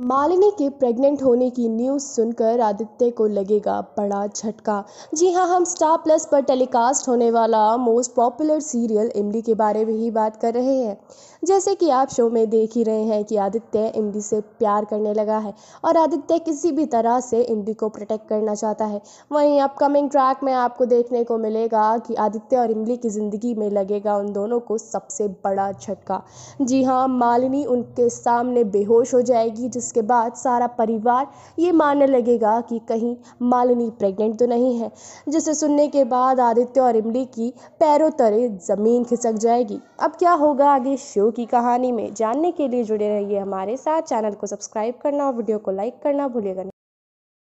मालिनी के प्रेग्नेंट होने की न्यूज सुनकर आदित्य को लगेगा बड़ा झटका जी हाँ हम स्टार प्लस पर टेलीकास्ट होने वाला मोस्ट पॉपुलर सीरियल इमली के बारे में ही बात कर रहे हैं जैसे कि आप शो में देख ही रहे हैं कि आदित्य इमली से प्यार करने लगा है और आदित्य किसी भी तरह से इमली को प्रोटेक्ट करना चाहता है वहीं अपकमिंग ट्रैक में आपको देखने को मिलेगा कि आदित्य और इमली की ज़िंदगी में लगेगा उन दोनों को सबसे बड़ा झटका जी हाँ मालिनी उनके सामने बेहोश हो जाएगी जिस इसके बाद सारा परिवार ये मानने लगेगा कि कहीं मालिनी प्रेग्नेंट तो नहीं है जिसे सुनने के बाद आदित्य और इमली की पैरों तरे ज़मीन खिसक जाएगी अब क्या होगा आगे शो की कहानी में जानने के लिए जुड़े रहिए हमारे साथ चैनल को सब्सक्राइब करना और वीडियो को लाइक करना भूलिएगा